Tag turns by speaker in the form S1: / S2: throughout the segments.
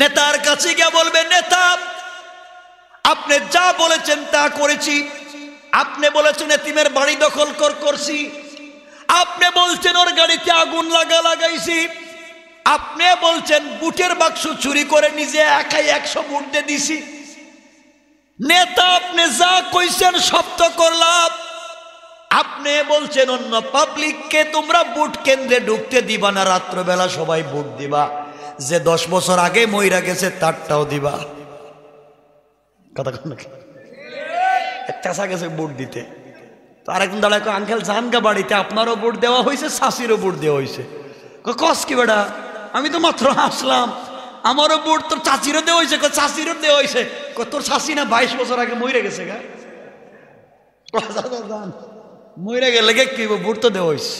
S1: নেতার কাছে গিয়ে বলবে নেতা আপনি যা বলেছেন তা করেছি আপনি বলেছেন এতিমের বাড়ি দখল কর করছি আপনি বলছেন ওর গাড়িতে আগুন লাগা লাগাইছি আপনি বলছেন বুটের বাক্স চুরি করে নিজে একাই একশো বুটতে দিছি নেতা আপনি যা কইছেন সপ্ত করলাম আপনি বলছেন অন্য পাবলিককে তোমরা বুট কেন্দ্রে ঢুকতে দিবা না রাত্রবেলা সবাই বুট দিবা যে দশ বছর আগে মহিরা গেছে তারটাও দিবা কথা চাষা গেছে বুট দিতে তো আরেকজন দাঁড়ায় আঙ্কেল জানগা বাড়িতে আপনারও বুট দেওয়া হয়েছে শাশিরও বুট দেওয়া হয়েছে কস কি বেটা আমি তো মাত্র হাসলাম আমারও ভোট তোর চাচিরও দেওয়া হয়েছে চাষিরও দেওয়া হয়েছে তোর শাশি না বাইশ বছর আগে মহিরা গেছে গা আচ্ছা, আচ্ছা, মহিরা গেলে কি ভোট তো দেওয়া হয়েছে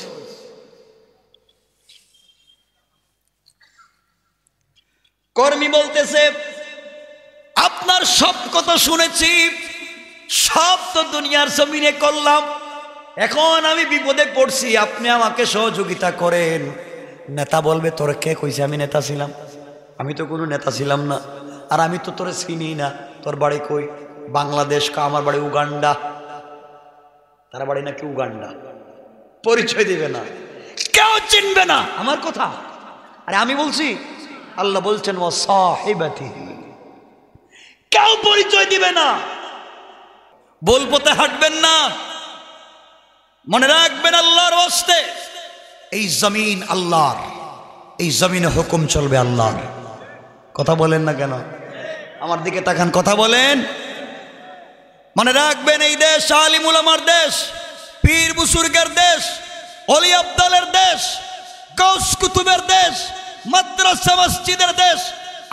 S1: কর্মী বলতেছে আপনার সব কথা শুনেছি সব তো দুনিয়ার জমিনে করলাম এখন আমি বিপদে পড়ছি আপনি আমাকে সহযোগিতা করেন নেতা বলবে তোর কে কইছে আমি নেতা ছিলাম আমি তো কোনো নেতা ছিলাম না আর আমি তো তোরে চিনি না তোর বাড়ি কই বাংলাদেশ কা আমার বাড়ি উগান্ডা তার বাড়ি নাকি উগান্ডা পরিচয় দিবে না কেউ চিনবে না আমার কথা আরে আমি বলছি আল্লাহ বলছেন ও সাহেবাতি কেউ পরিচয় দিবে না বলপতে হাঁটবেন না মনে রাখবেন আল্লাহর হস্তে এই জমিন আল্লাহর এই জমিনে হুকুম চলবে আল্লাহর কথা বলেন না কেন আমার দিকে তাকান কথা বলেন মনে রাখবেন এই দেশ আলিমুল আমার দেশ পীর বুসুর্গের দেশ অলি আবদালের দেশ কৌশ কুতুবের দেশ মাদ্রাসা মসজিদের দেশ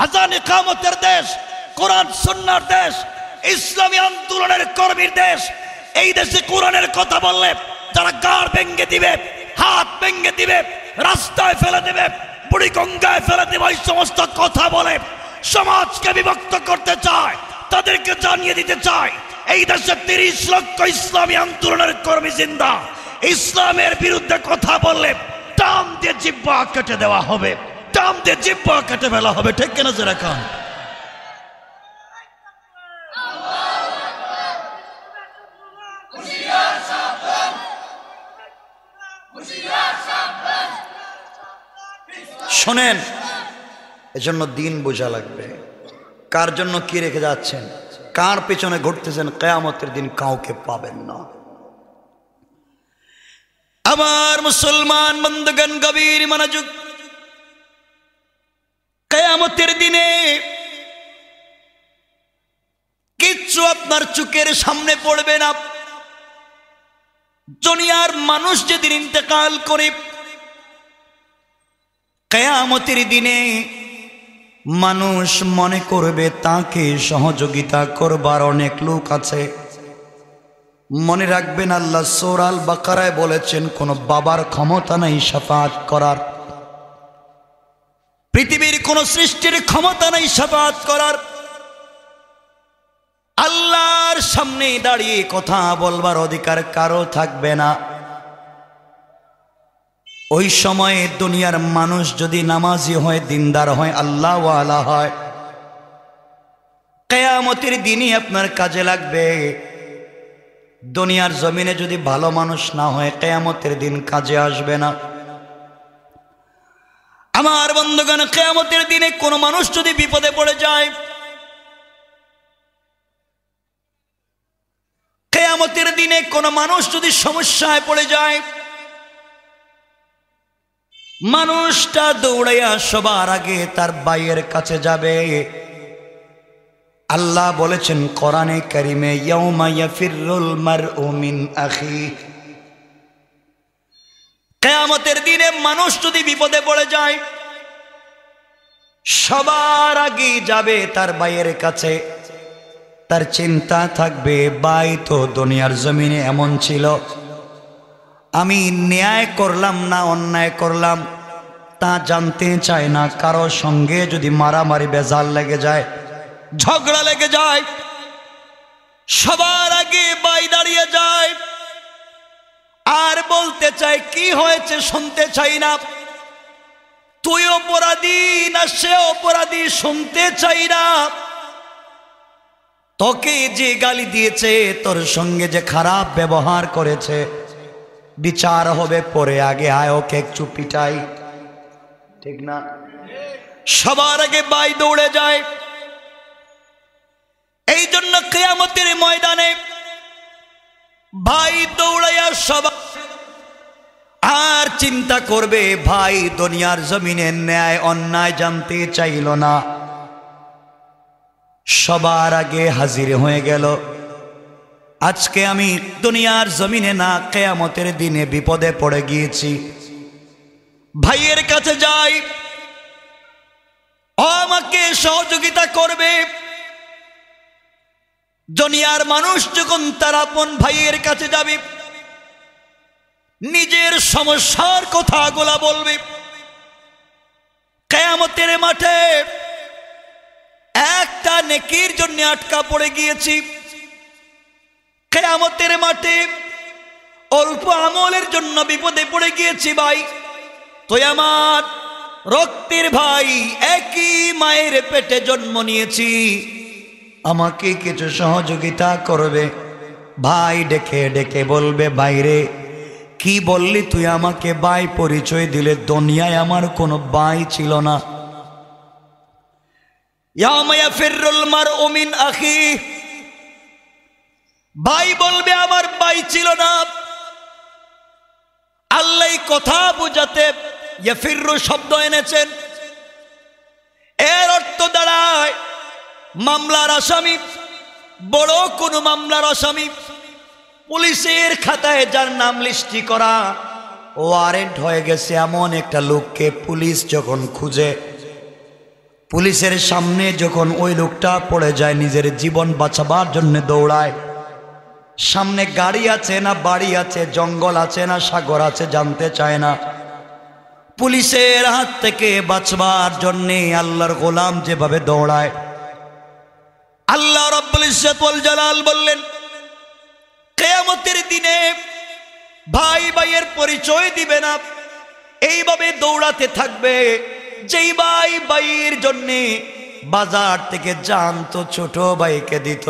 S1: আজানি কামতের দেশ কোরআন সন্ন্যার দেশ ইসলামী আন্দোলনের কর্মীর দেশ এই দেশে কোরআনের কথা বললে তারা গাড় ভেঙ্গে দিবে হাত ভেঙ্গে দিবে রাস্তায় ফেলে দেবে বুড়ি গঙ্গায় ফেলে দেবে এই সমস্ত কথা বলে সমাজকে বিভক্ত করতে চায় তাদেরকে জানিয়ে দিতে চায় এই দেশে তিরিশ লক্ষ ইসলামী আন্দোলনের কর্মী জিন্দা ইসলামের বিরুদ্ধে কথা বললে টান দিয়ে জিব্বা কেটে দেওয়া হবে টাম দিয়ে কেটে ফেলা হবে ঠিক কেনা যারা খান শোনেন এজন্য দিন বোঝা লাগবে কার জন্য কি রেখে যাচ্ছেন কার পেছনে ঘুরতেছেন কেয়ামতের দিন কাউকে পাবেন না আমার মুসলমান বন্ধুগণ গভীর মনোযোগ কেয়ামতের দিনে কিচ্ছু আপনার চুকের সামনে পড়বে না দুনিয়ার মানুষ যেদিন ইন্তেকাল করে কেয়ামতের দিনে মানুষ মনে করবে তাকে সহযোগিতা করবার অনেক লোক আছে মনে রাখবেন আল্লাহ সোরাল বাকারায় বলেছেন কোনো বাবার ক্ষমতা নাই সাফাত করার পৃথিবীর কোন সৃষ্টির ক্ষমতা নেই সাফাত করার আল্লাহর সামনে দাঁড়িয়ে কথা বলবার অধিকার কারো থাকবে না ওই সময়ে দুনিয়ার মানুষ যদি নামাজি হয় দিনদার হয় আল্লাহ আল্লাহ হয় কেয়ামতির দিনই আপনার কাজে লাগবে দুনিয়ার জমিনে যদি ভালো মানুষ না হয় কেয়ামতের দিন কাজে আসবে না আমার বন্ধুগণ কেয়ামতের দিনে কোন মানুষ যদি বিপদে পড়ে যায় কেয়ামতের দিনে কোনো মানুষ যদি সমস্যায় পড়ে যায় মানুষটা দৌড়াইয়া সবার আগে তার বাইয়ের কাছে যাবে আল্লাহ বলেছেন কোরআনে কারিমে ইয়াউমা ইয়াফিরুল মারউ মিন আখিহি কেয়ামতের দিনে মানুষ যদি বিপদে পড়ে যায় সবার আগে যাবে তার বাইয়ের কাছে তার চিন্তা থাকবে বাই তো দুনিয়ার জমিনে এমন ছিল আমি ন্যায় করলাম না অন্যায় করলাম তা জানতে চায় না কারো সঙ্গে যদি মারামারি বেজাল লেগে যায় ঝগড়া লেগে যায় সবার আগে বাই দাঁড়িয়ে যায় আর বলতে চাই কি হয়েছে শুনতে চাই না তুই অপরাধী না সে অপরাধী শুনতে চাই না তোকে যে গালি দিয়েছে তোর সঙ্গে যে খারাপ ব্যবহার করেছে বিচার হবে পরে আগে আয় ওকে একটু পিটাই ঠিক না সবার আগে বাই দৌড়ে যায় এই জন্য কেয়ামতের ময়দানে ভাই দৌড়াইয়া সবার আর চিন্তা করবে ভাই দুনিয়ার জমিনে ন্যায় অন্যায় জানতে চাইল না সবার আগে হাজির হয়ে গেল আজকে আমি দুনিয়ার জমিনে না কেয়ামতের দিনে বিপদে পড়ে গিয়েছি ভাইয়ের কাছে যাই আমাকে সহযোগিতা করবে দুনিয়ার মানুষ যখন তার আপন ভাইয়ের কাছে যাবে নিজের সমস্যার কথাগুলা বলবে কেয়ামতের মাঠে একটা নেকির জন্য আটকা পড়ে গিয়েছি কেয়ামতের মাঠে অল্প আমলের জন্য বিপদে পড়ে গিয়েছি ভাই তুই আমার রক্তের ভাই একই মায়ের পেটে জন্ম নিয়েছি আমাকে কিছু সহযোগিতা করবে ভাই ডেকে ডেকে বলবে বাইরে কি বললি তুই আমাকে বাই পরিচয় দিলে দুনিয়ায় আমার কোনো বাই ছিল না ভাই বলবে আমার বাই ছিল না আল্লাহ কথা বুঝাতে ফিররু শব্দ এনেছেন এর অর্থ দাঁড়ায় মামলার আসামি বড় কোনো মামলার আসামি পুলিশের খাতায় যার নাম লিস্টি করা ওয়ারেন্ট হয়ে গেছে এমন একটা লোককে পুলিশ যখন খুঁজে পুলিশের সামনে যখন ওই লোকটা পড়ে যায় নিজের জীবন বাঁচাবার জন্য দৌড়ায় সামনে গাড়ি আছে না বাড়ি আছে জঙ্গল আছে না সাগর আছে জানতে চায় না পুলিশের হাত থেকে বাঁচবার জন্যে আল্লাহর গোলাম যেভাবে দৌড়ায় আল্লাহ রব্বুল জালাল বললেন কেয়ামতের দিনে ভাই ভাইয়ের পরিচয় দিবে না এইভাবে দৌড়াতে থাকবে যেই ভাই ভাইয়ের জন্য বাজার থেকে জানতো ছোট ভাইকে দিত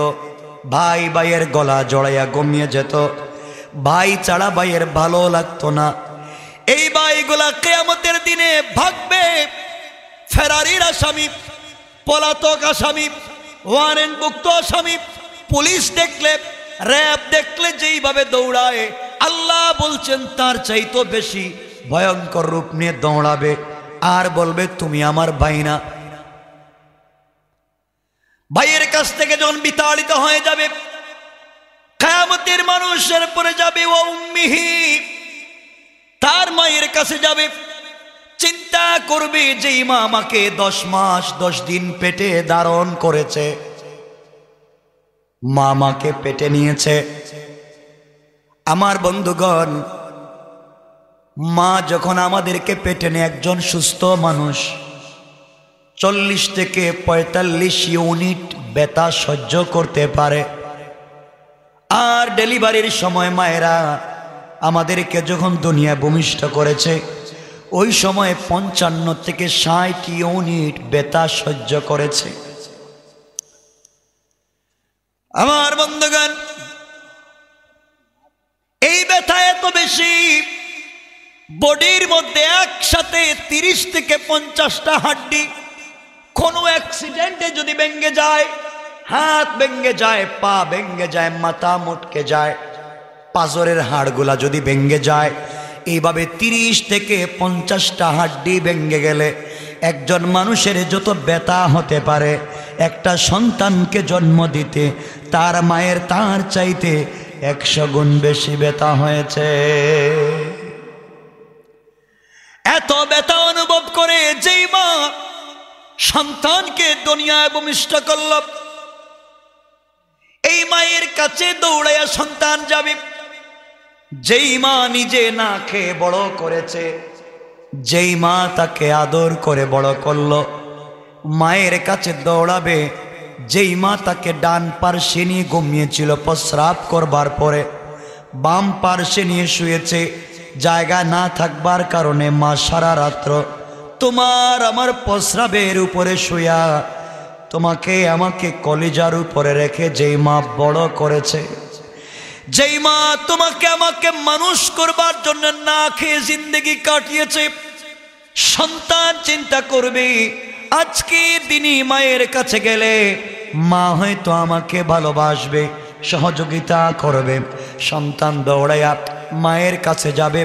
S1: ভাই ভাইয়ের গলা জড়াইয়া গমিয়ে যেত ভাই চাড়া ভাইয়ের ভালো লাগতো না এই ভাইগুলা কেয়ামতের দিনে ভাগবে ফেরারির আসামি পলাতক আসামি ওয়ারেন্টভুক্ত আসামি পুলিশ দেখলে র্যাব দেখলে যেইভাবে দৌড়ায় আল্লাহ বলছেন তার চাইতো বেশি ভয়ঙ্কর রূপ নিয়ে দৌড়াবে আর বলবে তুমি আমার ভাই না ভাইয়ের কাছ থেকে যখন বিতাড়িত হয়ে যাবে কায়ামতের মানুষের পরে যাবে ও উম্মিহি তার মায়ের কাছে যাবে চিন্তা করবে যে মা আমাকে দশ মাস দশ দিন পেটে দারণ করেছে মা আমাকে পেটে নিয়েছে আমার বন্ধুগণ মা যখন আমাদেরকে পেটে নেয় একজন সুস্থ মানুষ চল্লিশ থেকে পঁয়তাল্লিশ ইউনিট বেতা সহ্য করতে পারে আর ডেলিভারির সময় মায়েরা আমাদেরকে যখন দুনিয়া ভূমিষ্ঠ করেছে ওই সময়ে পঞ্চান্ন থেকে ষাট ইউনিট বেতা সহ্য করেছে আমার বন্ধুগণ এই ব্যথা এত বেশি বডির মধ্যে একসাথে তিরিশ থেকে পঞ্চাশটা হাড্ডি কোনো অ্যাক্সিডেন্টে যদি ভেঙ্গে যায় হাত ভেঙ্গে যায় পা ভেঙ্গে যায় মাথা মটকে যায় পাজরের হাড়গুলা যদি ভেঙ্গে যায় এইভাবে তিরিশ থেকে পঞ্চাশটা হাড্ডি ভেঙে গেলে একজন মানুষের যত ব্যথা হতে পারে একটা সন্তানকে জন্ম দিতে তার মায়ের তার চাইতে একশো গুণ বেশি ব্যথা হয়েছে এত ব্যথা অনুভব করে যেই মা সন্তানকে দুনিয়ায় ভূমিষ্ঠ করল এই মায়ের কাছে দৌড়াইয়া সন্তান যাবে যেই মা নিজে না খেয়ে বড় করেছে যেই মা তাকে আদর করে বড় করল মায়ের কাছে দৌড়াবে যেই মা তাকে ডান পার্শ্বে নিয়ে ঘুমিয়েছিল প্রস্রাব করবার পরে বাম পার্শ্বে নিয়ে শুয়েছে জায়গা না থাকবার কারণে মা সারা রাত্র তোমার আমার প্রস্রাবের উপরে শুয়া তোমাকে আমাকে কলিজার উপরে রেখে যেই মা বড় করেছে যেই মা তোমাকে আমাকে মানুষ করবার জন্য না খেয়ে জিন্দগি কাটিয়েছে সন্তান চিন্তা করবে আজকে দিনই মায়ের কাছে গেলে মা হয়তো আমাকে ভালোবাসবে সহযোগিতা করবে সন্তান দৌড়াইয়া মায়ের কাছে যাবে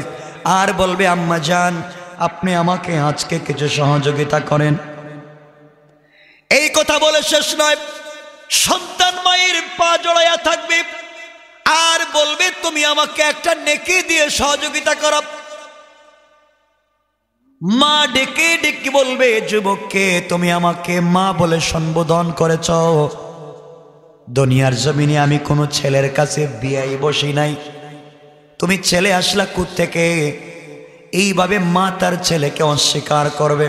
S1: আর বলবে আম্মা যান আপনি আমাকে আজকে কিছু সহযোগিতা করেন এই কথা বলে শেষ নয় সন্তান মায়ের পা জড়াইয়া থাকবে আর বলবে তুমি আমাকে একটা নেকি দিয়ে সহযোগিতা কর মা ডেকে ডেকে বলবে যুবককে তুমি আমাকে মা বলে সম্বোধন করেছ দুনিয়ার জমিনে আমি কোনো ছেলের কাছে বিয়াই বসি নাই তুমি ছেলে আসলা থেকে এইভাবে মা তার ছেলেকে অস্বীকার করবে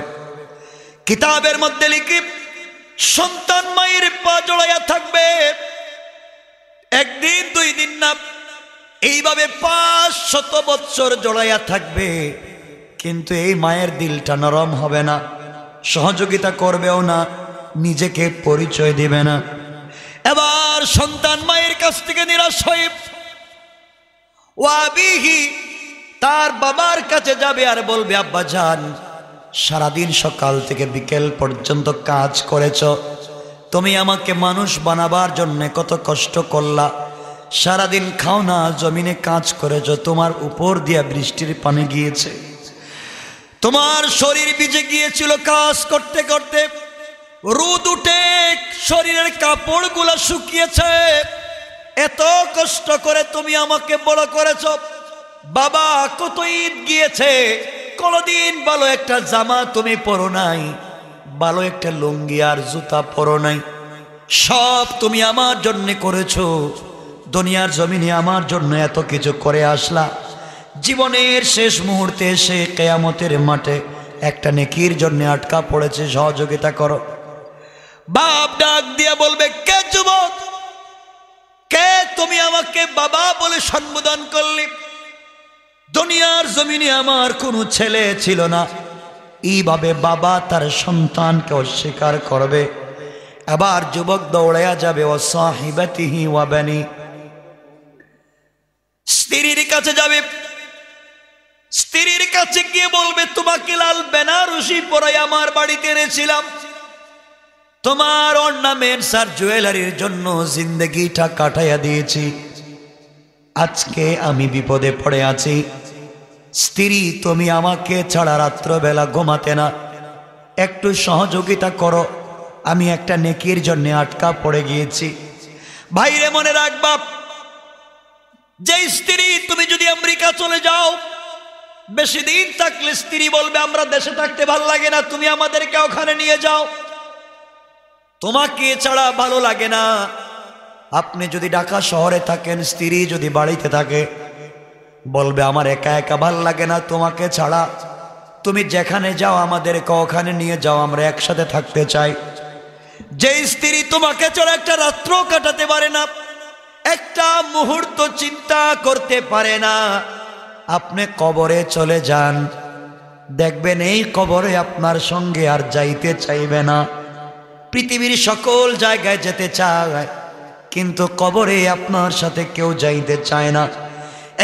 S1: কিতাবের মধ্যে লিখি সন্তান মায়ের পা জড়াইয়া থাকবে একদিন দুই দিন না এইভাবে পাঁচ শত বৎসর জড়াইয়া থাকবে কিন্তু এই মায়ের দিলটা নরম হবে না সহযোগিতা করবেও না নিজেকে পরিচয় দিবে না এবার সন্তান মায়ের কাছ থেকে নিরাশ হয়ে তার বাবার কাছে যাবে আর বলবে আব্বা যান সারাদিন সকাল থেকে বিকেল পর্যন্ত কাজ করেছ তুমি আমাকে মানুষ বানাবার জন্যে কত কষ্ট করলা সারাদিন খাও না জমিনে কাজ করেছ তোমার উপর দিয়া বৃষ্টির পানি গিয়েছে তোমার শরীর ভিজে গিয়েছিল কাজ করতে করতে রোদ উঠে শরীরের গুলো শুকিয়েছে এত কষ্ট করে তুমি আমাকে বড় করেছ বাবা কত ঈদ গিয়েছে কোনোদিন বলো একটা জামা তুমি পরো নাই ভালো একটা লুঙ্গি আর জুতা পরো নাই সব তুমি আমার জন্য করেছো দুনিয়ার জমিনে আমার জন্য এত কিছু করে আসলা জীবনের শেষ মুহূর্তে এসে কেয়ামতের মাঠে একটা নেকির জন্য আটকা পড়েছে সহযোগিতা করো বাপ ডাক দিয়ে বলবে কে যুবক কে তুমি আমাকে বাবা বলে সম্বোধন করলে দুনিয়ার জমিনে আমার কোনো ছেলে ছিল না এইভাবে বাবা তার সন্তানকে অস্বীকার করবে আবার যুবক দৌড়াইয়া যাবে ও সাহিবাতিহি ওয়াবানি স্ত্রীর কাছে যাবে স্ত্রীর কাছে গিয়ে বলবে তোমাকে লাল বেনারসি পরাই আমার বাড়িতে এনেছিলাম তোমার অর্ণামেন্ট সার জুয়েলারির জন্য জিন্দগিটা কাটাইয়া দিয়েছি আজকে আমি বিপদে পড়ে আছি স্ত্রী তুমি আমাকে ছাড়া রাত্রবেলা ঘুমাতে না একটু সহযোগিতা করো আমি একটা নেকির জন্য আটকা পড়ে গিয়েছি ভাইরে মনে রাখবা যে স্ত্রী তুমি যদি আমেরিকা চলে যাও বেশি দিন থাকলে স্ত্রী বলবে আমরা দেশে থাকতে ভাল লাগে না তুমি আমাদেরকে ওখানে নিয়ে যাও তোমাকে ছাড়া ভালো লাগে না আপনি যদি ঢাকা শহরে থাকেন স্ত্রী যদি বাড়িতে থাকে বলবে আমার একা একা ভাল লাগে না তোমাকে ছাড়া তুমি যেখানে যাও আমাদেরকে ওখানে নিয়ে যাও আমরা একসাথে থাকতে চাই যে স্ত্রী তোমাকে ছাড়া একটা রাত্র কাটাতে পারে না একটা মুহূর্ত চিন্তা করতে পারে না আপনি কবরে চলে যান দেখবেন এই কবরে আপনার সঙ্গে আর যাইতে চাইবে না পৃথিবীর সকল জায়গায় যেতে চায় কিন্তু কবরে আপনার সাথে কেউ যাইতে চায় না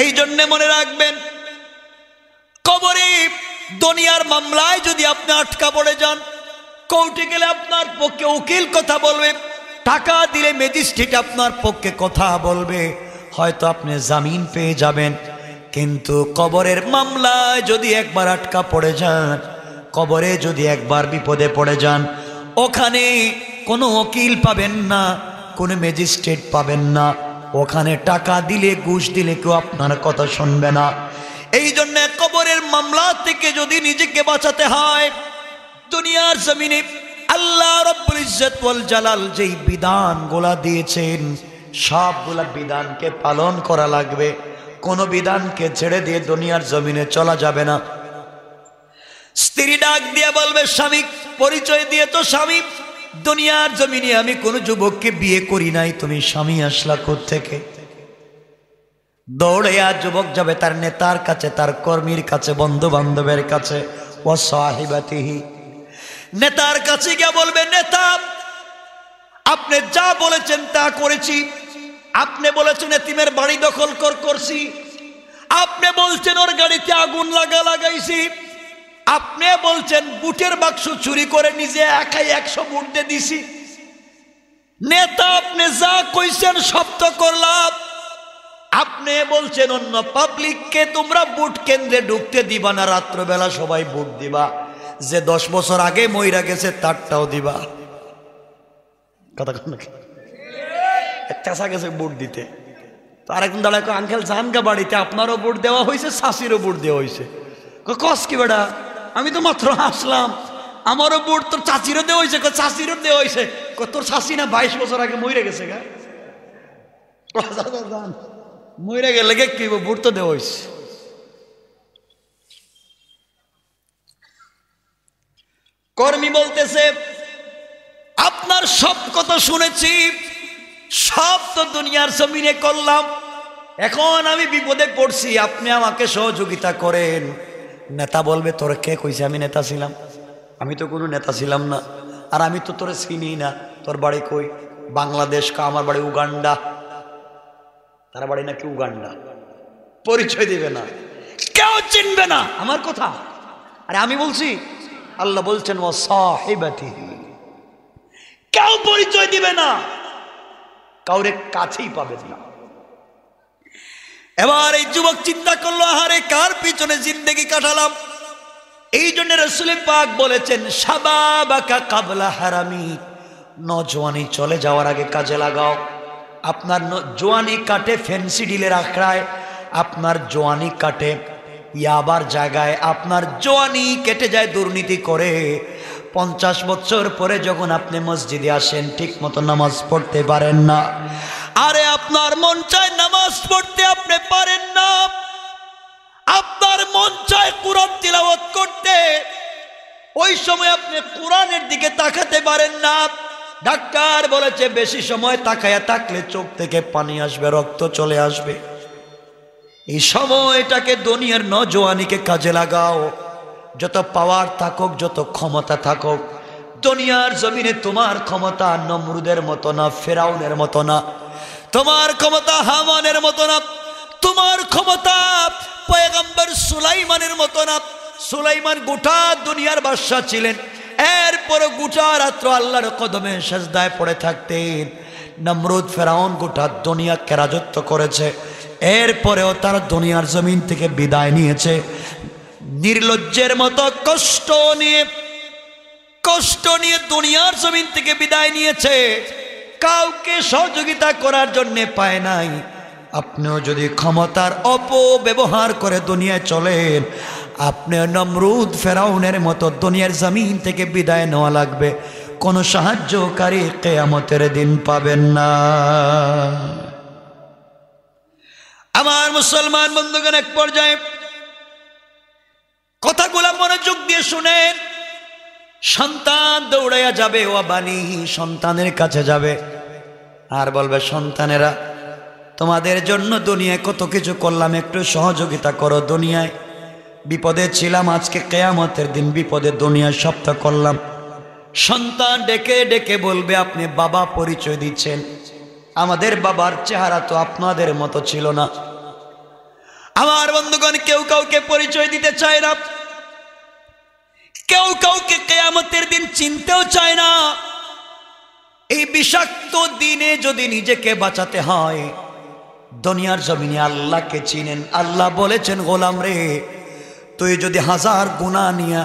S1: এই জন্যে মনে রাখবেন কবরে দুনিয়ার মামলায় যদি আপনি আটকা পড়ে যান কোর্টে গেলে আপনার পক্ষে উকিল কথা বলবে টাকা দিলে ম্যাজিস্ট্রেট আপনার পক্ষে কথা বলবে হয়তো আপনি জামিন পেয়ে যাবেন কিন্তু কবরের মামলায় যদি একবার আটকা পড়ে যান কবরে যদি একবার বিপদে পড়ে যান ওখানে কোনো উকিল পাবেন না কোনো ম্যাজিস্ট্রেট পাবেন না ওখানে টাকা দিলে ঘুষ দিলে কেউ আপনার কথা শুনবে না এই জন্য কবরের মামলা থেকে যদি নিজেকে বাঁচাতে হয় দুনিয়ার জমিনে আল্লাহ রব্বুল জালাল যেই বিধান গোলা দিয়েছেন সবগুলা বিধানকে পালন করা লাগবে কোনো বিধানকে ছেড়ে দিয়ে দুনিয়ার জমিনে চলা যাবে না স্ত্রী ডাক দিয়ে বলবে স্বামী পরিচয় দিয়ে তো স্বামী দুনিয়ার জমিনে আমি কোন যুবককে বিয়ে করি নাই তুমি স্বামী আসলা থেকে দৌড়াইয়া যুবক যাবে তার নেতার কাছে তার কর্মীর কাছে বন্ধু বান্ধবের কাছে ও সাহিবাতিহি নেতার কাছে গিয়ে বলবে নেতা আপনি যা বলেছেন তা করেছি আপনি বলেছেন এতিমের বাড়ি দখল কর করছি আপনি বলছেন ওর গাড়িতে আগুন লাগা লাগাইছি আপনি বলছেন বুটের বাক্স চুরি করে নিজে একাই একশো বুটতে দিছি নেতা আপনি যা কইছেন সপ্ত করলাম আপনি বলছেন অন্য পাবলিককে তোমরা বুট কেন্দ্রে ঢুকতে দিবা না রাত্রবেলা সবাই বুট দিবা যে দশ বছর আগে ময়রা গেছে তারটাও দিবা কথা গেছে বুট দিতে তো দাঁড়ায় আঙ্কেল জানকা বাড়িতে আপনারও বুট দেওয়া হয়েছে শাশিরও বুট দেওয়া হয়েছে কস কি বেড়া আমি তো মাত্র আসলাম আমারও বুট তোর চাচিরও দেওয়া হয়েছে চাচিরও দেওয়া হয়েছে তোর চাষি না বাইশ বছর আগে মরে গেছে গা মরে গেলে গে কি বুট তো দেওয়া হয়েছে কর্মী বলতেছে আপনার সব কথা শুনেছি সব তো দুনিয়ার জমিনে করলাম এখন আমি বিপদে পড়ছি আপনি আমাকে সহযোগিতা করেন নেতা বলবে তোর কে কইছে আমি নেতা ছিলাম আমি তো কোনো নেতা ছিলাম না আর আমি তো তোরে চিনি না তোর বাড়ি কই বাংলাদেশ কা আমার বাড়ি উগান্ডা তার বাড়ি নাকি উগান্ডা পরিচয় দিবে না কেউ চিনবে না আমার কথা আরে আমি বলছি আল্লাহ বলছেন ও সাহেবাতি কেউ পরিচয় দিবে না কাউরে কাছেই পাবে না এবার এই যুবক চিন্তা করলো আহারে কার পিছনে জিন্দেগি কাটালাম এই জন্য রসুল পাক বলেছেন সাবাবাকা কাবলা হারামি নজওয়ানি চলে যাওয়ার আগে কাজে লাগাও আপনার জোয়ানি কাটে ফেন্সি ডিলের আখড়ায় আপনার জোয়ানি কাটে ইয়াবার জায়গায় আপনার জোয়ানি কেটে যায় দুর্নীতি করে পঞ্চাশ বছর পরে যখন আপনি মসজিদে আসেন ঠিক মতো নামাজ পড়তে পারেন না আরে আপনার মন চায় নামাজ পড়তে আপনি পারেন না আপনার মন চায় কোরআন তিলাওয়াত করতে ওই সময় আপনি কোরআনের দিকে তাকাতে পারেন না ডাক্তার বলেছে বেশি সময় তাকায়া থাকলে চোখ থেকে পানি আসবে রক্ত চলে আসবে এই সময়টাকে দুনিয়ার নজওয়ানিকে কাজে লাগাও যত পাওয়ার থাকুক যত ক্ষমতা থাকুক দুনিয়ার জমিনে তোমার ক্ষমতা নমরুদের মতো না ফেরাউনের মতো না তোমার ক্ষমতা হামানের মতো না তোমার ক্ষমতা পয়গম্বর সুলাইমানের মতো না সুলাইমান গোটা দুনিয়ার বাদশাহ ছিলেন এরপর গোটা রাত্র আল্লাহর কদমে সাজদায় পড়ে থাকতেন নমরুদ ফেরাউন গোটা দুনিয়াকে রাজত্ব করেছে এরপরেও তার দুনিয়ার জমিন থেকে বিদায় নিয়েছে নির্লজ্জের মতো কষ্ট নিয়ে কষ্ট নিয়ে দুনিয়ার জমিন থেকে বিদায় নিয়েছে কাউকে সহযোগিতা করার জন্যে পায় নাই আপনিও যদি ক্ষমতার অপব্যবহার করে দুনিয়ায় চলেন আপনি নমরুদ ফেরাউনের মতো দুনিয়ার জমিন থেকে বিদায় নেওয়া লাগবে কোনো সাহায্যকারী কেয়ামতের দিন পাবেন না আমার মুসলমান বন্ধুগণ এক পর্যায়ে কথাগুলো মনোযোগ দিয়ে শুনেন সন্তান দৌড়াইয়া যাবে ও বাণী সন্তানের কাছে যাবে আর বলবে সন্তানেরা তোমাদের জন্য দুনিয়ায় কত কিছু করলাম একটু সহযোগিতা করো দুনিয়ায় বিপদে ছিলাম আজকে কেয়ামতের দিন বিপদে দুনিয়ায় সপ্তাহ করলাম সন্তান ডেকে ডেকে বলবে আপনি বাবা পরিচয় দিচ্ছেন আমাদের বাবার চেহারা তো আপনাদের মতো ছিল না আমার বন্ধুগণ কেউ কাউকে পরিচয় দিতে চায় না কেউ কাউকে কেয়ামতের দিন চিনতেও চায় না এই বিষাক্ত দিনে যদি নিজেকে বাঁচাতে হয় দুনিয়ার জমিনে আল্লাহকে চিনেন আল্লাহ বলেছেন গোলাম রে তুই যদি হাজার গুণা নিয়া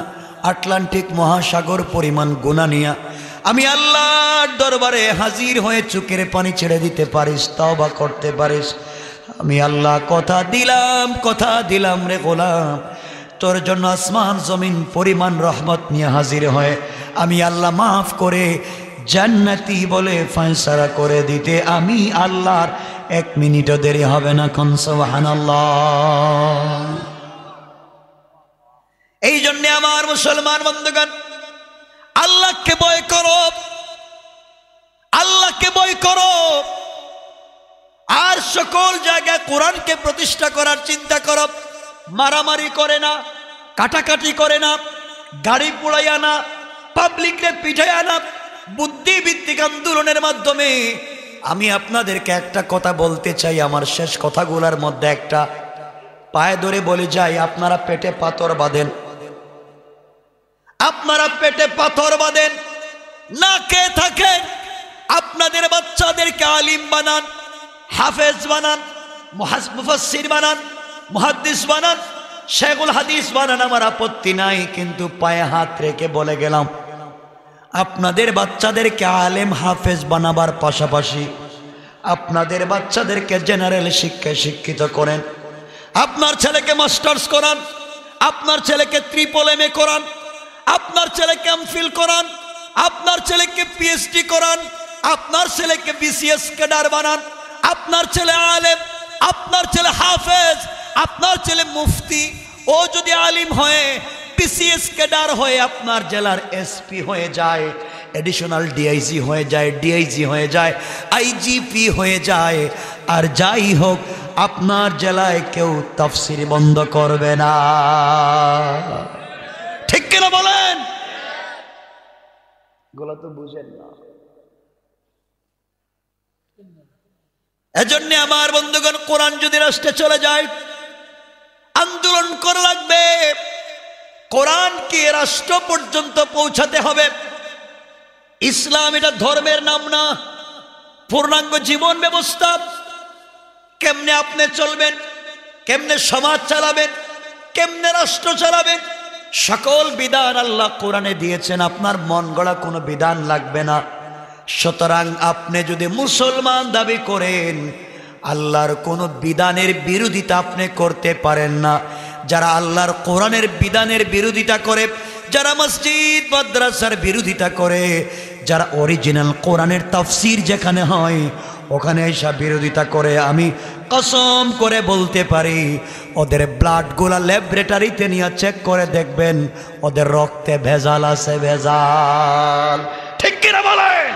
S1: আটলান্টিক মহাসাগর পরিমাণ গুণা নিয়া আমি আল্লাহর দরবারে হাজির হয়ে চুকের পানি ছেড়ে দিতে পারিস তাও বা করতে পারিস আমি আল্লাহ কথা দিলাম কথা দিলাম রে গোলাম তোর জন্য আসমান জমিন পরিমাণ রহমত নিয়ে হাজির হয় আমি আল্লাহ মাফ করে জান্নাতি বলে ফায়সারা করে দিতে আমি আল্লাহর এক মিনিটও দেরি হবে না কনসবাহান এই জন্যে আমার মুসলমান বন্ধুগণ আল্লাহকে বয় করো আল্লাহকে বয় করো আর সকল জায়গায় কোরআনকে প্রতিষ্ঠা করার চিন্তা করব মারামারি করে না কাটাকাটি করে না গাড়ি পোড়াই আনা পাবলিকরে পিঠায় আনা বুদ্ধিভিত্তিক আন্দোলনের মাধ্যমে আমি আপনাদেরকে একটা কথা বলতে চাই আমার শেষ কথাগুলার মধ্যে একটা পায়ে ধরে বলে যাই আপনারা পেটে পাথর বাঁধেন আপনারা পেটে পাথর বাঁধেন না কে থাকেন আপনাদের বাচ্চাদেরকে আলিম বানান হাফেজ বানান মহাসির বানান মহাদিস বানান শেখুল হাদিস বানান আমার আপত্তি নাই কিন্তু পায়ে হাত রেখে বলে গেলাম আপনাদের বাচ্চাদেরকে আলেম হাফেজ বানাবার পাশাপাশি আপনাদের বাচ্চাদেরকে জেনারেল শিক্ষায় শিক্ষিত করেন আপনার ছেলেকে মাস্টার্স করান আপনার ছেলেকে ত্রিপল এম এ করান আপনার ছেলেকে ফিল করান আপনার ছেলেকে পিএইচডি করান আপনার ছেলেকে বিসিএস ক্যাডার বানান আপনার ছেলে আলেম আপনার ছেলে হাফেজ আপনার ছেলে মুফতি ও যদি আলিম হয়ে পিসিএস কেডার হয়ে আপনার জেলার এসপি হয়ে যায় এডিশনাল ডিআইজি হয়ে যায় ডিআইজি হয়ে যায় আইজিপি হয়ে যায় আর যাই হোক আপনার জেলায় কেউ তফসির বন্ধ করবে না ঠিক কিনা বলেন এগুলো তো বুঝেন না এজন্য আমার বন্ধুগণ কোরআন যদি রাষ্ট্রে চলে যায় আন্দোলন করা লাগবে কোরআনকে রাষ্ট্র পর্যন্ত পৌঁছাতে হবে ইসলাম এটা ধর্মের নাম না পূর্ণাঙ্গ জীবন ব্যবস্থা কেমনে আপনি চলবেন কেমনে সমাজ চালাবেন কেমনে রাষ্ট্র চালাবেন সকল বিধান আল্লাহ কোরআনে দিয়েছেন আপনার মন গড়া কোনো বিধান লাগবে না সুতরাং আপনি যদি মুসলমান দাবি করেন আল্লাহর কোনো বিধানের বিরোধিতা আপনি করতে পারেন না যারা আল্লাহর কোরআনের বিধানের বিরোধিতা করে যারা মসজিদ মাদ্রাসার বিরোধিতা করে যারা অরিজিনাল কোরআনের তাফসির যেখানে হয় ওখানে এসব বিরোধিতা করে আমি কসম করে বলতে পারি ওদের ব্লাডগুলা ল্যাবরেটারিতে নিয়ে চেক করে দেখবেন ওদের রক্তে ভেজাল আছে ভেজাল ঠিক কিনা বলেন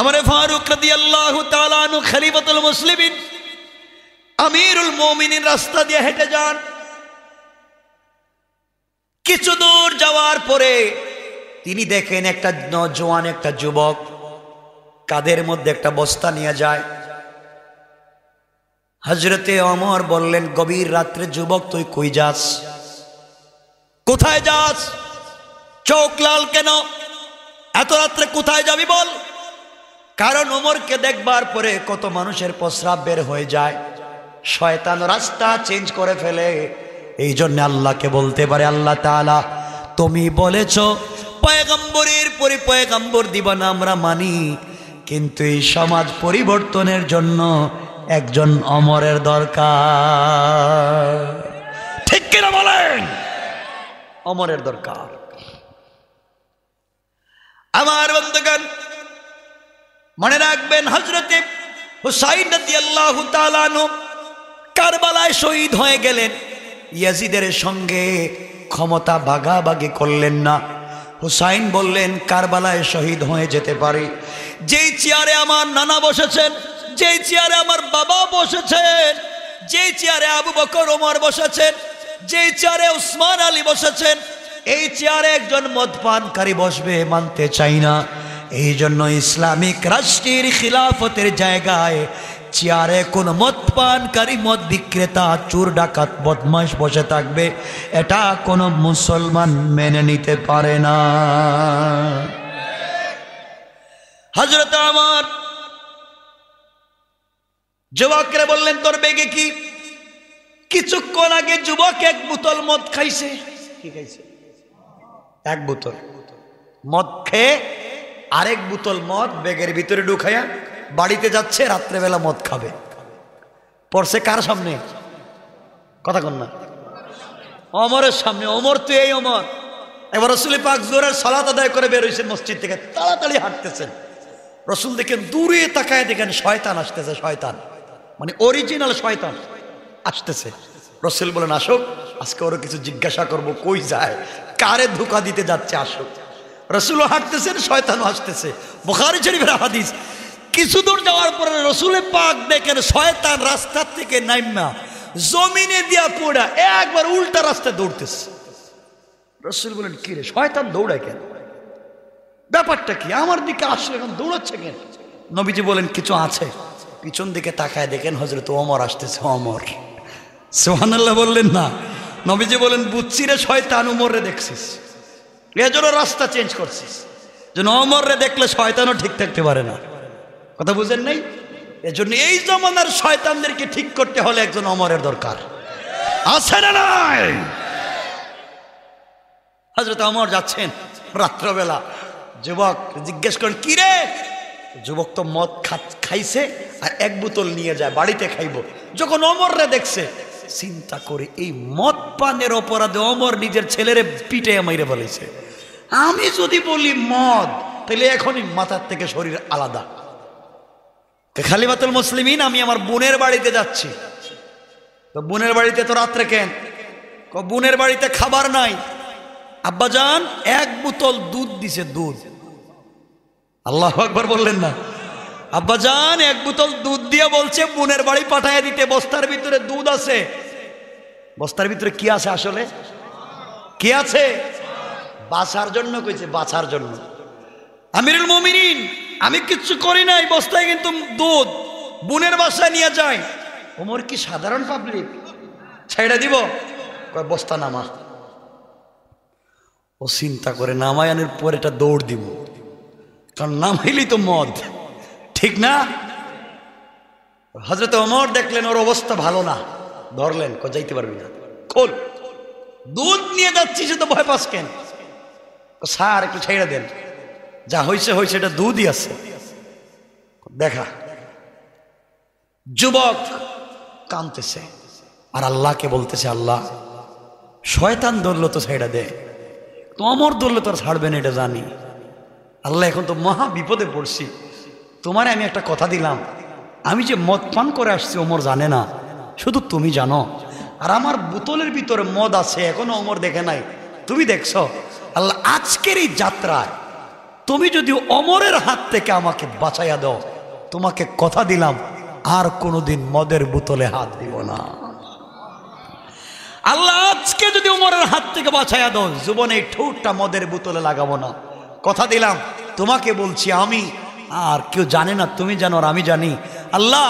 S1: আমার ফারুক রাদি আল্লাহ তালানু আমিরুল মমিনিন রাস্তা দিয়ে হেঁটে যান কিছু দূর যাওয়ার পরে তিনি দেখেন একটা জোয়ান একটা যুবক কাদের মধ্যে একটা বস্তা নিয়ে যায় হজরতে অমর বললেন গভীর রাত্রে যুবক তুই কই যাস কোথায় যাস চোখ লাল কেন এত রাত্রে কোথায় যাবি বল কারণ ওমরকে দেখবার পরে কত মানুষের প্রস্রাব বের হয়ে যায় শয়তান রাস্তা চেঞ্জ করে ফেলে এই জন্য আল্লাহকে বলতে পারে আল্লাহ তালা তুমি বলেছ পয়গম্বরের পরে পয়গম্বর দিবা না আমরা মানি কিন্তু এই সমাজ পরিবর্তনের জন্য একজন অমরের দরকার ঠিক কিনা বলেন অমরের দরকার আমার বন্ধুগণ মনে রাখবেন হজরতে হুসাইন তালানো কারবালায় শহীদ হয়ে গেলেন ইয়াজিদের সঙ্গে ক্ষমতা বাগাবাগি করলেন না হুসাইন বললেন কারবালায় শহীদ হয়ে যেতে পারি যেই চেয়ারে আমার নানা বসেছেন যেই চেয়ারে আমার বাবা বসেছেন যেই চেয়ারে আবু বকর ওমর বসেছেন যেই চেয়ারে উসমান আলী বসেছেন এই চেয়ারে একজন মদপানকারী বসবে মানতে চাই না এই জন্য ইসলামিক রাষ্ট্রের খিলাফতের জায়গায় চেয়ারে কোন মদ পানকারী মদ বিক্রেতা চুর ডাকাত বদমাস বসে থাকবে এটা কোনো মুসলমান মেনে নিতে পারে না হজরত আমার যুবকরা বললেন তোর বেগে কি কিছুক্ষণ আগে যুবক এক বোতল মদ খাইছে কি খাইছে এক বোতল মদ খেয়ে আরেক বোতল মদ ব্যাগের ভিতরে ঢুকাইয়া বাড়িতে যাচ্ছে রাত্রেবেলা মদ খাবে পড়ছে কার সামনে কথা কন না অমরের সামনে অমর তো এই অমর এবার রসুল পাক জোরের সালাত আদায় করে হয়েছে মসজিদ থেকে তাড়াতাড়ি হাঁটতেছেন রসুল দেখেন দূরে তাকায় দেখেন শয়তান আসতেছে শয়তান মানে অরিজিনাল শয়তান আসতেছে রসুল বলেন আসুক আজকে ওরা কিছু জিজ্ঞাসা করব কই যায় কারে ধোকা দিতে যাচ্ছে আসুক রসুলও হাঁটতেছেন শয়তানও হাসতেছে বোখারি শরীফের হাদিস কিছু দূর যাওয়ার পরে রসুলে পাক দেখেন শয়তান রাস্তার থেকে নাইমা জমিনে দিয়া পড়া একবার উল্টা রাস্তায় দৌড়তেছে রসুল বলেন রে শয়তান দৌড়ায় কেন ব্যাপারটা কি আমার দিকে আসলে এখন দৌড়াচ্ছে কেন নবীজি বলেন কিছু আছে পিছন দিকে তাকায় দেখেন হজরত অমর আসতেছে অমর সোহানাল্লাহ বললেন না নবীজি বলেন বুচ্ছি রে শয়তান উমরে দেখছিস এজন্য রাস্তা চেঞ্জ করছিস অমর রে দেখলে শয়তানও ঠিক থাকতে পারে না কথা বুঝেন নাই এজন্য এই জমানার শয়তানদেরকে ঠিক করতে হলে একজন অমরের দরকার আছে না নাই হজরত অমর যাচ্ছেন রাত্রবেলা যুবক জিজ্ঞেস করেন কি রে যুবক তো মদ খাইছে আর এক বোতল নিয়ে যায় বাড়িতে খাইব যখন রে দেখছে চিন্তা করে এই মদ পানের অপরাধে অমর নিজের ছেলের পিটে মাইরে বলেছে আমি যদি বলি মদ তাহলে এখনই মাথার থেকে শরীর আলাদা খালি খালিমাতুল মুসলিমিন আমি আমার বোনের বাড়িতে যাচ্ছি তো বোনের বাড়িতে তো রাত্রে কেন বোনের বাড়িতে খাবার নাই আব্বাজান এক বোতল দুধ দিছে দুধ আল্লাহ আকবর বললেন না আব্বাজান এক বোতল দুধ দিয়ে বলছে বোনের বাড়ি পাঠায় দিতে বস্তার ভিতরে দুধ আছে বস্তার ভিতরে কি আছে আসলে কি আছে বাছার জন্য কইছে বাছার জন্য আমিরুল মমিনিন আমি কিচ্ছু করি নাই বস্তায় কিন্তু দুধ বোনের বাসায় নিয়ে যায় ওমর কি সাধারণ পাবলিক ছেড়ে দিব কয় বস্তা নামা ও চিন্তা করে নামায়ানের পর এটা দৌড় দিব কারণ নামাইলি তো মদ ঠিক না হজরত অমর দেখলেন ওর অবস্থা ভালো না ধরলেন যাইতে পারবি না খোল দুধ নিয়ে যাচ্ছি সে তো ভয় পাস কেন সার একটু ছেড়ে দেন যা হয়েছে হয়েছে এটা দুধই আছে দেখা যুবক কানতেছে আর আল্লাহকে বলতেছে আল্লাহ শয়তান ধরলো তো ছেড়ে দে তো অমর ধরলো তো ছাড়বে না এটা জানি আল্লাহ এখন তো মহা বিপদে পড়ছি তোমার আমি একটা কথা দিলাম আমি যে মদ পান করে আসছি ওমর জানে না শুধু তুমি জানো আর আমার বোতলের ভিতরে মদ আছে এখনো ওমর দেখে নাই তুমি দেখছ আল্লাহ আজকের এই যাত্রায় তুমি যদি অমরের হাত থেকে আমাকে বাঁচাইয়া দাও তোমাকে কথা দিলাম আর কোনোদিন মদের বোতলে হাত দিব না আল্লাহ আজকে যদি অমরের হাত থেকে বাঁচাইয়া দাও জীবনে ঠোঁটটা মদের বোতলে লাগাবো না কথা দিলাম তোমাকে বলছি আমি আর কেউ জানে না তুমি জানো আর আমি জানি আল্লাহ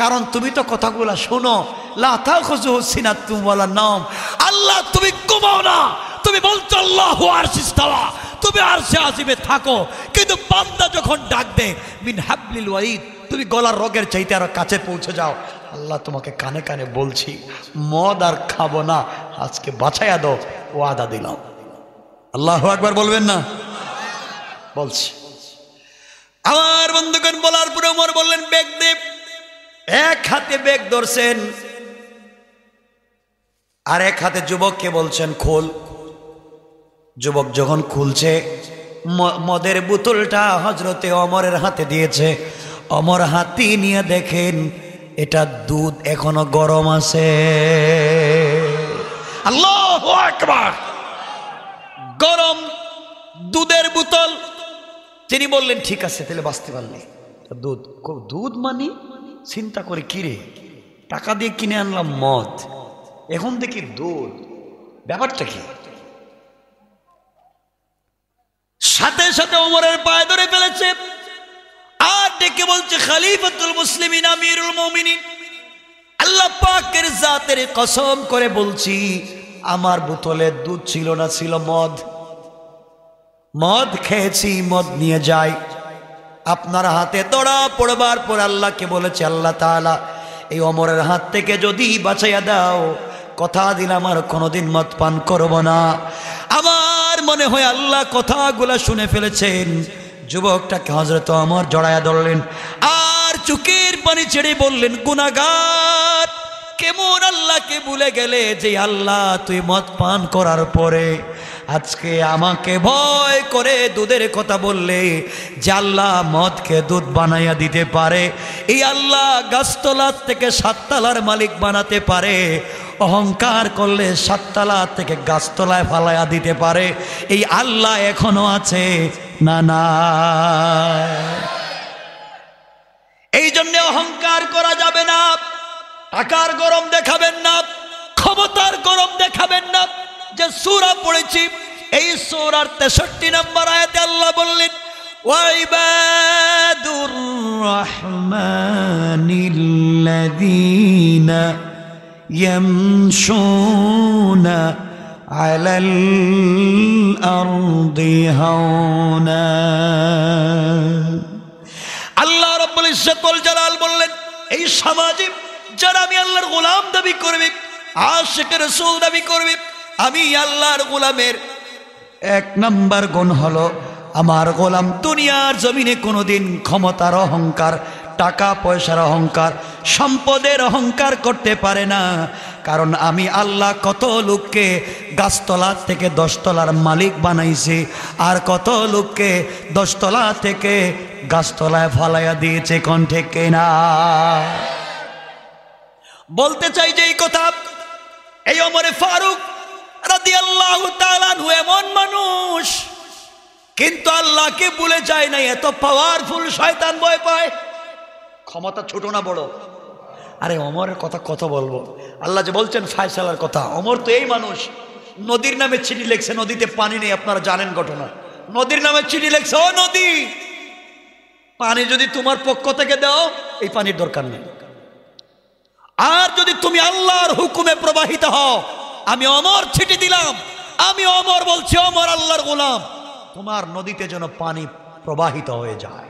S1: কারণ তুমি তো কথাগুলো শোনো লাথা খসু হচ্ছি না তুমি বলার নাম আল্লাহ তুমি কমাও না তুমি বলছো আল্লাহ আর সিস্তাওয়া তুমি আর সে আসিবে থাকো কিন্তু বান্দা যখন ডাক দে মিন হাবলিল ওয়াইদ তুমি গলার রোগের চাইতে আরো কাছে পৌঁছে যাও আল্লাহ তোমাকে কানে কানে বলছি মদ আর খাবো না আজকে বাছাইয়া দাও ও আদা দিলাম আল্লাহ একবার বলবেন না বলছি আমার বন্ধুগণ বলার পরে ওমর বললেন বেগ দেব এক হাতে ব্যাগ ধরছেন আর এক হাতে যুবককে বলছেন খোল যুবক যখন খুলছে মদের বোতলটা হজরতে অমরের হাতে দিয়েছে অমর হাতি নিয়ে দেখেন এটা দুধ এখনো গরম আছে গরম দুধের বোতল তিনি বললেন ঠিক আছে তাহলে বাঁচতে পারলি দুধ দুধ মানে চিন্তা করে কিরে টাকা দিয়ে কিনে আনলাম মদ এখন দেখি দুধ ব্যাপারটা কি সাথে সাথে অমরের পায়ে ধরে ফেলেছে আর ডেকে বলছে খালিফাতুল মুসলিমিন আমিরুল মমিনি আল্লাহ পাকের জাতের কসম করে বলছি আমার বোতলে দুধ ছিল না ছিল মদ মদ খেয়েছি মদ নিয়ে যাই আপনার হাতে তোড়া পড়বার পর আল্লাহকে বলেছে আল্লাহ তালা এই অমরের হাত থেকে যদি বাঁচাইয়া দাও কথা দিন আমার কোনোদিন মদ পান করব না আমার মনে হয় আল্লাহ কথাগুলা শুনে ফেলেছেন যুবকটাকে হজরত অমর জড়াইয়া ধরলেন আর চুকের পানি ছেড়ে বললেন গুনাগার কেমন আল্লাহকে ভুলে গেলে যে আল্লাহ তুই মদ পান করার পরে আজকে আমাকে ভয় করে দুধের কথা বললে যে আল্লাহ মদকে দুধ বানাইয়া দিতে পারে এই আল্লাহ গাছতলার থেকে সাততলার মালিক বানাতে পারে অহংকার করলে সাততলা থেকে গাছতলায় ফালাইয়া দিতে পারে এই আল্লাহ এখনো আছে না না এই জন্যে অহংকার করা যাবে না টাকার গরম দেখাবেন না ক্ষমতার গরম দেখাবেন না যে সুরা পড়েছি এই সৌরার তেষট্টি নম্বর আয়াতে আল্লাহ বললেন ওয়াইবাদুর রহমানিল্লাযীনা يمشون على الأرض هونا আল্লাহ রব্বুল ইজ্জতুল জালাল বললেন এই সমাজে যারা আমি আল্লাহর গোলাম দাবি করবে আশিক রাসূল দাবি করবে আমি আল্লাহর গোলামের এক নাম্বার গুণ হলো আমার গোলাম দুনিয়ার জমিনে কোনোদিন ক্ষমতার অহংকার টাকা পয়সার অহংকার সম্পদের অহংকার করতে পারে না কারণ আমি আল্লাহ কত লোককে গাছতলা থেকে দশতলার মালিক বানাইছি আর কত লোককে দশতলা থেকে গাছতলায় ফলাইয়া দিয়েছে কণ্ঠে কেনা বলতে চাই যে এই কথা এই অমরে ফারুক এমন মানুষ কিন্তু আল্লাহকে বলে যায় নাই এত পাওয়ারফুল শয়তান ভয় পায় ক্ষমতা ছোট না বড় আরে অমরের কথা কত বলবো আল্লাহ যে বলছেন ফায়সালার কথা অমর তো এই মানুষ নদীর নামে চিঠি লেখছে নদীতে পানি নেই আপনারা জানেন ঘটনা নদীর নামে চিঠি লেখছে ও নদী পানি যদি তোমার পক্ষ থেকে দাও এই পানির দরকার নেই আর যদি তুমি আল্লাহর হুকুমে প্রবাহিত হও আমি অমর ছিটি দিলাম আমি অমর বলছি অমর আল্লাহর গোলাম তোমার নদীতে যেন পানি প্রবাহিত হয়ে যায়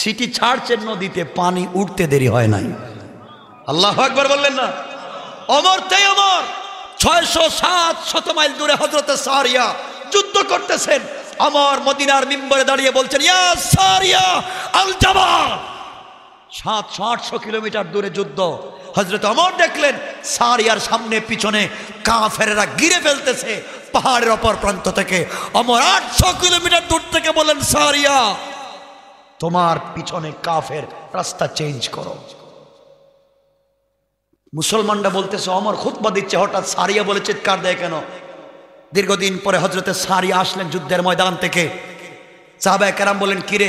S1: ছিটি ছাড়ছেন নদীতে পানি উঠতে দেরি হয় নাই আল্লাহ একবার বললেন না অমর তাই অমর ছয়শো সাত শত মাইল দূরে হজরতে সারিয়া যুদ্ধ করতেছেন আমার মদিনার মিম্বরে দাঁড়িয়ে বলছেন ইয়া সারিয়া আল জামাল সাতশো আটশো কিলোমিটার দূরে যুদ্ধ হজরত অমর দেখলেন সারিয়ার সামনে পিছনে কাফেরেরা গিরে ফেলতেছে পাহাড়ের অপর প্রান্ত থেকে অমর আটশো কিলোমিটার দূর থেকে বলেন সারিয়া তোমার পিছনে কাফের রাস্তা চেঞ্জ করো মুসলমানরা বলতেছে অমর খুতবা দিচ্ছে হঠাৎ সারিয়া বলে চিৎকার দেয় কেন দীর্ঘদিন পরে হজরতে সারিয়া আসলেন যুদ্ধের ময়দান থেকে সাহাবায় কেরাম বলেন কিরে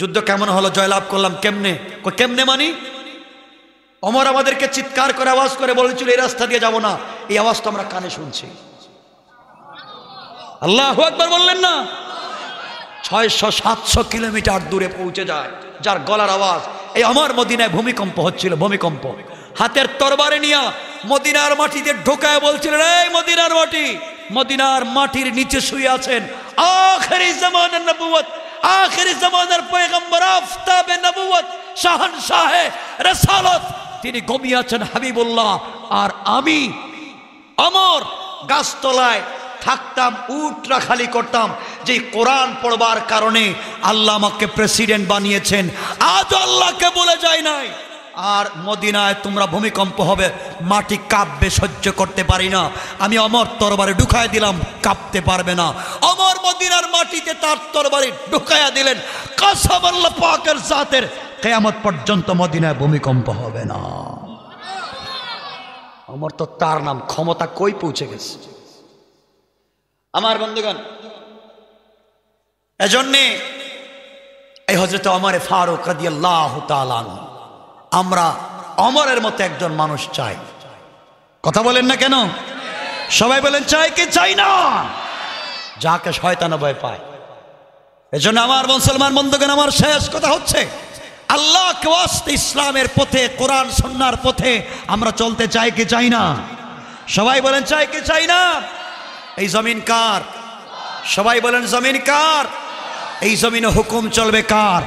S1: যুদ্ধ কেমন হলো জয়লাভ করলাম কেমনে কেমনে মানি অমর আমাদেরকে চিৎকার করে আওয়াজ করে বলেছিল এই রাস্তা দিয়ে যাব না এই আওয়াজ তো আমরা কানে শুনছি আল্লাহ একবার বললেন না ছয়শো সাতশো কিলোমিটার দূরে পৌঁছে যায় যার গলার আওয়াজ এই আমার মদিনায় ভূমিকম্প হচ্ছিল ভূমিকম্প হাতের তরবারে নিয়া মদিনার মাটিতে ঢোকায় বলছিল এই মদিনার মাটি মদিনার মাটির নিচে শুয়ে আছেন আখেরি জামানের নবুয়ত آخر زمانর পয়গম্বর আফতাব শাহন শাহে রসালত তিনি গমিয়াছেন হাবিবুল্লাহ আর আমি আমার গাছতলায় থাকতাম উটরা খালি করতাম যে কোরআন পড়বার কারণে আল্লাহ আমাকে প্রেসিডেন্ট বানিয়েছেন আজ আল্লাহকে বলে যায় নাই আর মদিনায় তোমরা ভূমিকম্প হবে মাটি কাঁপবে সহ্য করতে পারি না আমি অমর তরবারে ঢুকায় দিলাম কাঁপতে পারবে না অমর মদিনার মাটিতে তার তরবারি ঢুকাইয়া দিলেন পাকের জাতের কেয়ামত পর্যন্ত মদিনায় ভূমিকম্প হবে না অমর তো তার নাম ক্ষমতা কই পৌঁছে গেছে আমার বন্ধুগণ এজন্যে এই হজরত অমরে ফারুক রাদিয়াল্লাহু তাআলা আমরা অমরের মতো একজন মানুষ চাই কথা বলেন না কেন সবাই বলেন চাই কি চাই না যাকে শয়তানো ভয় পায় এজন্য আমার মুসলমান বন্ধুগণ আমার শেষ কথা হচ্ছে আল্লাহ ওয়াস্তে ইসলামের পথে কোরআন সন্ন্যার পথে আমরা চলতে চাই কি চাই না সবাই বলেন চাই কি চাই না এই জমিন কার সবাই বলেন জমিন কার এই জমিনে হুকুম চলবে কার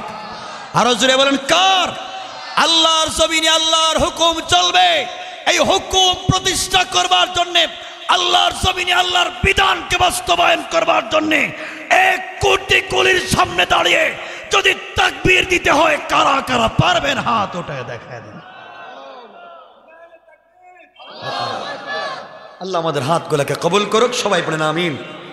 S1: আরো জুড়ে বলেন কার আল্লাহর জমিনে আল্লাহর হুকুম চলবে এই হুকুম প্রতিষ্ঠা করবার জন্যে আল্লাহর জমিনে আল্লাহর বিধানকে বাস্তবায়ন করবার জন্যে এক কোটি কুলির সামনে দাঁড়িয়ে যদি তাকবির দিতে হয় কারা কারা পারবেন হাত ওটায় দেখায় দিন আল্লাহ আমাদের হাতগুলোকে কবুল করুক সবাই পড়েন আমিন